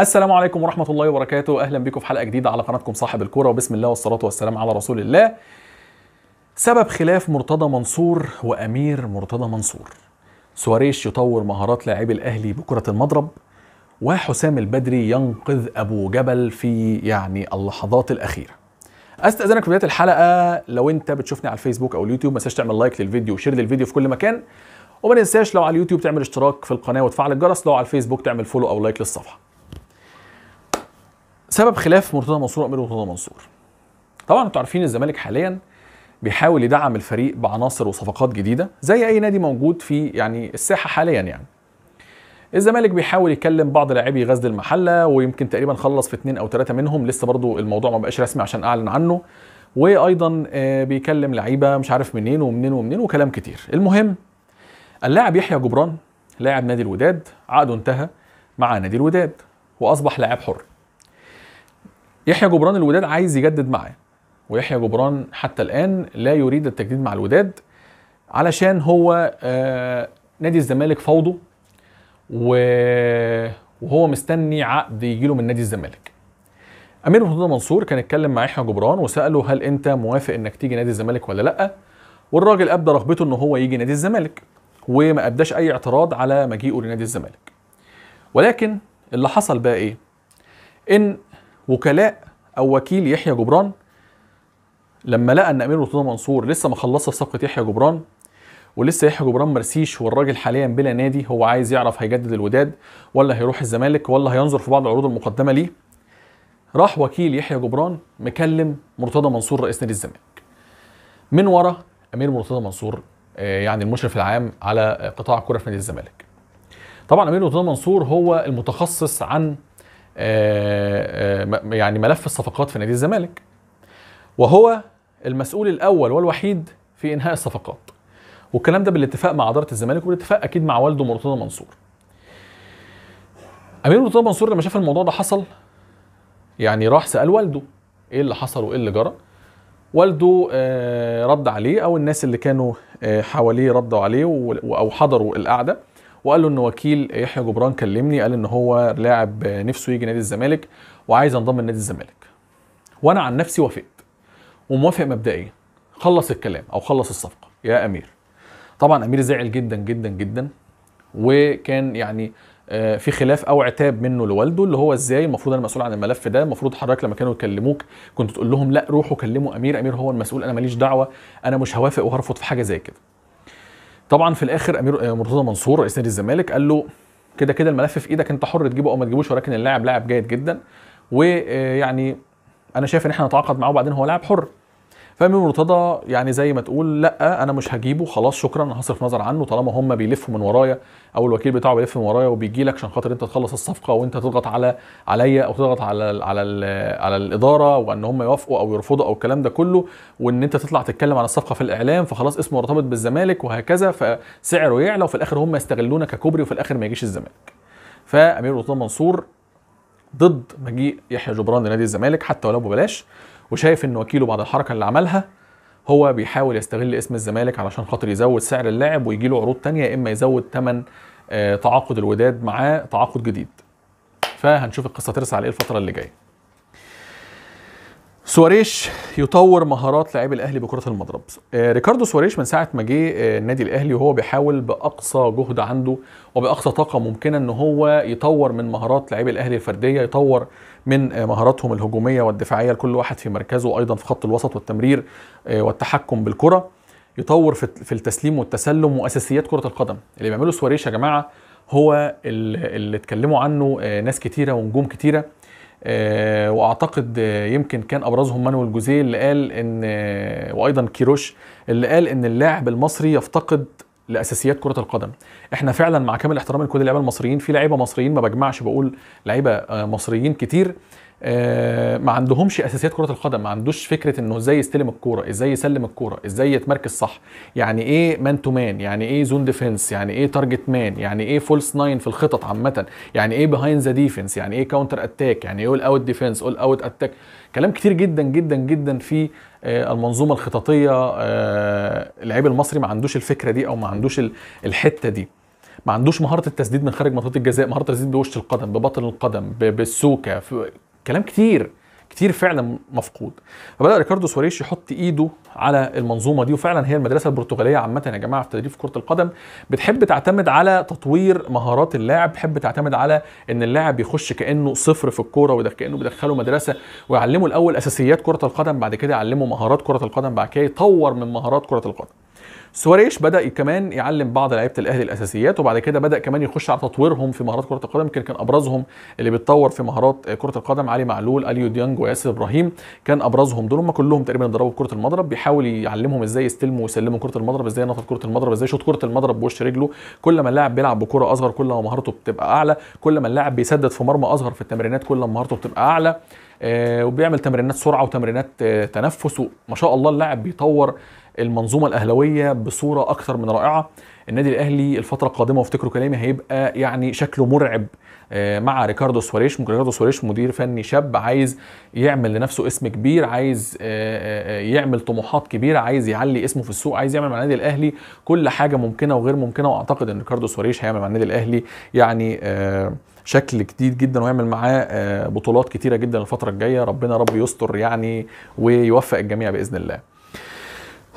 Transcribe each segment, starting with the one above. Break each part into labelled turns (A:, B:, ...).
A: السلام عليكم ورحمة الله وبركاته أهلا بكم في حلقة جديدة على قناتكم صاحب الكورة وبسم الله والصلاة والسلام على رسول الله سبب خلاف مرتضى منصور وأمير مرتضى منصور سواريش يطور مهارات لاعبي الأهلي بكرة المضرب وحسام البدري ينقذ أبو جبل في يعني اللحظات الأخيرة استاذنك في بدايه الحلقه لو انت بتشوفني على الفيسبوك او اليوتيوب ما تنساش تعمل لايك للفيديو وشير للفيديو في كل مكان وما تنساش لو على اليوتيوب تعمل اشتراك في القناه وتفعل الجرس لو على الفيسبوك تعمل فولو او لايك للصفحه سبب خلاف مرتضى منصور وامير مرتضى منصور طبعا انتوا عارفين الزمالك حاليا بيحاول يدعم الفريق بعناصر وصفقات جديده زي اي نادي موجود في يعني الساحه حاليا يعني الزمالك بيحاول يكلم بعض لاعبي غزل المحله ويمكن تقريبا خلص في اثنين او ثلاثه منهم لسه برضو الموضوع ما بقاش رسمي عشان اعلن عنه وايضا آه، بيكلم لعيبه مش عارف منين ومنين ومنين وكلام كتير المهم اللاعب يحيى جبران لاعب نادي الوداد عقده انتهى مع نادي الوداد واصبح لاعب حر يحيى جبران الوداد عايز يجدد معاه ويحيى جبران حتى الان لا يريد التجديد مع الوداد علشان هو آه، نادي الزمالك فوضه وهو مستني عقد يجيله من نادي الزمالك امير محمود منصور كان اتكلم مع يحيى جبران وساله هل انت موافق انك تيجي نادي الزمالك ولا لا والراجل ابدى رغبته ان هو يجي نادي الزمالك وما ابداش اي اعتراض على مجيئه لنادي الزمالك ولكن اللي حصل بقى ايه ان وكلاء او وكيل يحيى جبران لما لقى ان امير مرتضى منصور لسه ما خلصش صفقه يحيى جبران ولسه يحيى جبران مرسيش والراجل حاليا بلا نادي هو عايز يعرف هيجدد الوداد ولا هيروح الزمالك ولا هينظر في بعض العروض المقدمه ليه راح وكيل يحيى جبران مكلم مرتضى منصور رئيس نادي الزمالك من ورا امير مرتضى منصور آه، يعني المشرف العام على قطاع كره في نادي الزمالك طبعا امير مرتضى منصور هو المتخصص عن آه، آه، يعني ملف الصفقات في نادي الزمالك وهو المسؤول الاول والوحيد في انهاء الصفقات والكلام ده بالاتفاق مع اداره الزمالك وبالاتفاق اكيد مع والده مرتضى منصور امير مرتضى منصور لما شاف الموضوع ده حصل يعني راح سال والده ايه اللي حصل وايه اللي جرى والده آه، رد عليه او الناس اللي كانوا حواليه ردوا عليه او حضروا القعده وقال له ان وكيل يحيى جبران كلمني قال ان هو لاعب نفسه يجي نادي الزمالك وعايز انضم لنادي الزمالك وانا عن نفسي وافقت وموافق مبدئيا خلص الكلام او خلص الصفقه يا امير طبعا امير زعل جدا جدا جدا وكان يعني آه، في خلاف او عتاب منه لوالده اللي هو ازاي المفروض انا مسؤول عن الملف ده المفروض حضرتك لما كانوا يكلموك كنت تقول لهم لا روحوا كلموا امير امير هو المسؤول انا ماليش دعوه انا مش هوافق وهرفض في حاجه زي كده طبعا في الاخر امير آه، مرتضى منصور رئيس نادي الزمالك قال له كده كده الملف في ايدك انت حر تجيبه او ما تجيبوش ولكن اللاعب لاعب جيد جدا ويعني انا شايف ان احنا نتعاقد معاه وبعدين هو لاعب حر فامير مرتضى يعني زي ما تقول لا انا مش هجيبه خلاص شكرا انا هصرف نظر عنه طالما هم بيلفوا من ورايا او الوكيل بتاعه بيلف من ورايا وبيجي لك عشان خاطر انت تخلص الصفقه وانت تضغط على عليا او تضغط على على على الاداره وان هم يوافقوا او يرفضوا او الكلام ده كله وان انت تطلع تتكلم عن الصفقه في الاعلام فخلاص اسمه مرتبط بالزمالك وهكذا فسعره يعلى وفي الاخر هم يستغلونا ككوبري وفي الاخر ما يجيش الزمالك فامير مرتضى منصور ضد مجيء يحيى جبران لنادي الزمالك حتى ولو ببلاش وشايف ان وكيله بعد الحركه اللي عملها هو بيحاول يستغل اسم الزمالك علشان خاطر يزود سعر اللاعب ويجي له عروض تانية يا اما يزود ثمن آه، تعاقد الوداد معاه تعاقد جديد فهنشوف القصه ترسى على ايه الفتره اللي جايه سواريش يطور مهارات لاعبي الاهلي بكره المضرب آه، ريكاردو سواريش من ساعه ما جه آه، النادي الاهلي وهو بيحاول باقصى جهد عنده وباقصى طاقه ممكنه ان هو يطور من مهارات لاعبي الاهلي الفرديه يطور من آه، مهاراتهم الهجوميه والدفاعيه لكل واحد في مركزه ايضا في خط الوسط والتمرير والتحكم بالكره يطور في التسليم والتسلم واساسيات كره القدم اللي بيعمله سواريش يا جماعه هو اللي اتكلموا عنه ناس كتيره ونجوم كتيره آه، واعتقد يمكن كان ابرزهم مانويل جوزيه اللي قال ان آه، وايضا كيروش اللي قال ان اللاعب المصري يفتقد لاساسيات كره القدم احنا فعلا مع كامل احترامي لكل اللعيبه المصريين في لعيبه مصريين ما بجمعش بقول لعيبه آه، مصريين كتير آه، ما عندهمش اساسيات كره القدم ما عندوش فكره انه ازاي يستلم الكوره ازاي يسلم الكوره ازاي يتمركز صح يعني ايه مان تو مان يعني ايه زون ديفنس يعني ايه تارجت مان يعني ايه فولس ناين في الخطط عامه يعني ايه بيهايند ذا ديفنس يعني ايه كاونتر اتاك يعني ايه اول اوت ديفنس اول اوت اتاك كلام كتير جدا جدا جدا في آه، المنظومه الخططيه آه، اللعيب المصري ما عندوش الفكره دي او ما عندوش الحته دي ما عندوش مهاره التسديد من خارج منطقه الجزاء مهاره التسديد بوش القدم ببطن القدم بالسوكه كلام كتير كتير فعلا مفقود فبدا ريكاردو سواريش يحط ايده على المنظومه دي وفعلا هي المدرسه البرتغاليه عامه يا جماعه في تدريب كره القدم بتحب تعتمد على تطوير مهارات اللاعب بتحب تعتمد على ان اللاعب يخش كانه صفر في الكوره وكانه بيدخله مدرسه ويعلمه الاول اساسيات كره القدم بعد كده يعلمه مهارات كره القدم بعد كده يطور من مهارات كره القدم سواريش بدا كمان يعلم بعض لعيبه الاهلي الاساسيات وبعد كده بدا كمان يخش على تطويرهم في مهارات كره القدم يمكن كان ابرزهم اللي بيتطور في مهارات كره القدم علي معلول اليو ديانج وياسر ابراهيم كان ابرزهم دول هم كلهم تقريبا ضربوا كره المضرب بيحاول يعلمهم ازاي يستلموا ويسلموا كره المضرب ازاي ينطط كره المضرب ازاي يشوط كره المضرب بوش رجله كل ما اللاعب بيلعب بكره اصغر كل ما مهارته بتبقى اعلى كل ما اللاعب بيسدد في مرمى اصغر في التمرينات كل ما مهارته بتبقى اعلى آه، وبيعمل تمرينات سرعه وتمرينات آه، تنفس وما شاء الله اللاعب بيطور المنظومه الاهلاويه بصوره اكثر من رائعه النادي الاهلي الفتره القادمه وافتكروا كلامي هيبقى يعني شكله مرعب آه، مع ريكاردو سواريش ممكن ريكاردو سواريش مدير فني شاب عايز يعمل لنفسه اسم كبير عايز آه، آه، يعمل طموحات كبيره عايز يعلي اسمه في السوق عايز يعمل مع النادي الاهلي كل حاجه ممكنه وغير ممكنه واعتقد ان ريكاردو سواريش هيعمل مع النادي الاهلي يعني شكل جديد جدا ويعمل معاه بطولات كتيره جدا الفتره الجايه ربنا رب يستر يعني ويوفق الجميع باذن الله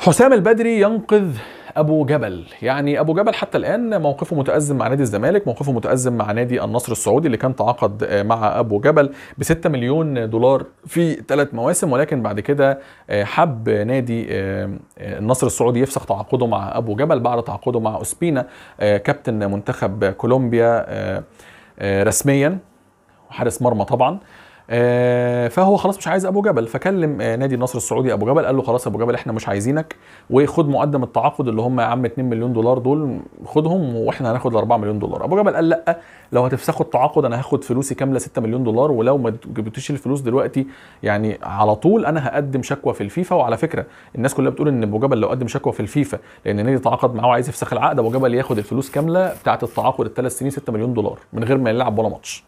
A: حسام البدري ينقذ ابو جبل يعني ابو جبل حتى الان موقفه متازم مع نادي الزمالك موقفه متازم مع نادي النصر السعودي اللي كان تعاقد آه، مع ابو جبل ب 6 مليون دولار في ثلاث مواسم ولكن بعد كده آه، حب نادي آه، النصر السعودي يفسخ تعاقده مع ابو جبل بعد تعاقده مع اسبينا كابتن منتخب كولومبيا رسميا وحارس مرمى طبعا آه، فهو خلاص مش عايز ابو جبل فكلم آه، نادي النصر السعودي ابو جبل قال له خلاص ابو جبل احنا مش عايزينك وخد مقدم التعاقد اللي هم يا عم 2 مليون دولار دول خدهم واحنا هناخد ال 4 مليون دولار ابو جبل قال لا لو هتفسخوا التعاقد انا هاخد فلوسي كامله 6 مليون دولار ولو ما جبتوش الفلوس دلوقتي يعني على طول انا هقدم شكوى في الفيفا وعلى فكره الناس كلها بتقول ان ابو جبل لو قدم شكوى في الفيفا لان النادي تعاقد معاه وعايز يفسخ العقد ابو جبل ياخد الفلوس كامله بتاعه التعاقد الثلاث سنين 6 مليون دولار من غير ما يلعب ولا ماتش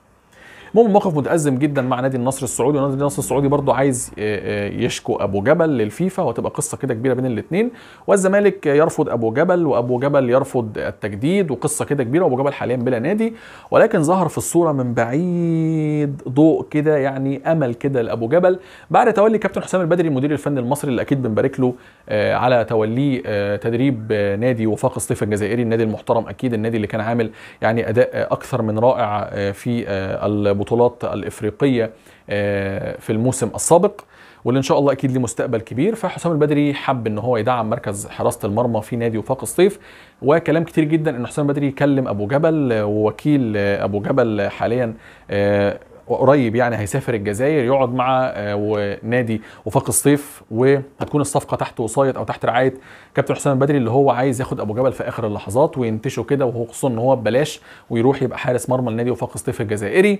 A: المهم موقف متازم جدا مع نادي النصر السعودي ونادي النصر السعودي برضه عايز آه، آه، يشكو ابو جبل للفيفا وتبقى قصه كده كبيره بين الاثنين والزمالك يرفض ابو جبل وابو جبل يرفض التجديد وقصه كده كبيره وابو جبل حاليا بلا نادي ولكن ظهر في الصوره من بعيد ضوء كده يعني امل كده لابو جبل بعد تولي كابتن حسام البدري المدير الفني المصري اللي اكيد بنبارك له آه، على توليه تدريب نادي وفاق الصيف الجزائري النادي المحترم اكيد النادي اللي كان عامل يعني اداء اكثر من رائع في البطوله البطولات الافريقيه آه، في الموسم السابق واللي ان شاء الله اكيد ليه مستقبل كبير فحسام البدري حب ان هو يدعم مركز حراسه المرمى في نادي وفاق الصيف وكلام كتير جدا ان حسام البدري يكلم ابو جبل آه، ووكيل آه، ابو جبل حاليا قريب يعني هيسافر الجزائر يقعد مع آه، نادي وفاق الصيف وهتكون الصفقه تحت وصايه او تحت رعايه كابتن حسام البدري اللي هو عايز ياخد ابو جبل في اخر اللحظات وينتشه كده وهو خصوصا ان هو ببلاش ويروح يبقى حارس مرمى النادي وفاق الصيف الجزائري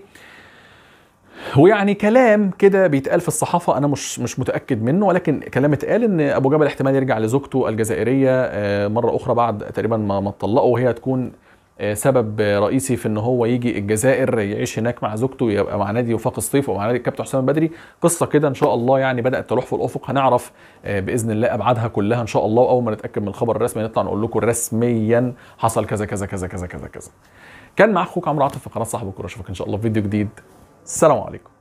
A: ويعني كلام كده بيتقال في الصحافه انا مش مش متاكد منه ولكن كلام اتقال ان ابو جبل احتمال يرجع لزوجته الجزائريه آه، مره اخرى بعد تقريبا ما ما اتطلقوا وهي تكون آه، سبب رئيسي في ان هو يجي الجزائر يعيش هناك مع زوجته يبقى مع نادي وفاق الصيف ومع نادي الكابتن حسام البدري قصه كده ان شاء الله يعني بدات تروح في الافق هنعرف آه، باذن الله ابعادها كلها ان شاء الله واول ما نتاكد من الخبر الرسمي نطلع نقول لكم رسميا حصل كذا كذا كذا كذا كذا كذا كان مع اخوك عمرو عاطف في قناه صاحب الكوره اشوفك ان شاء الله في فيديو جديد السلام عليكم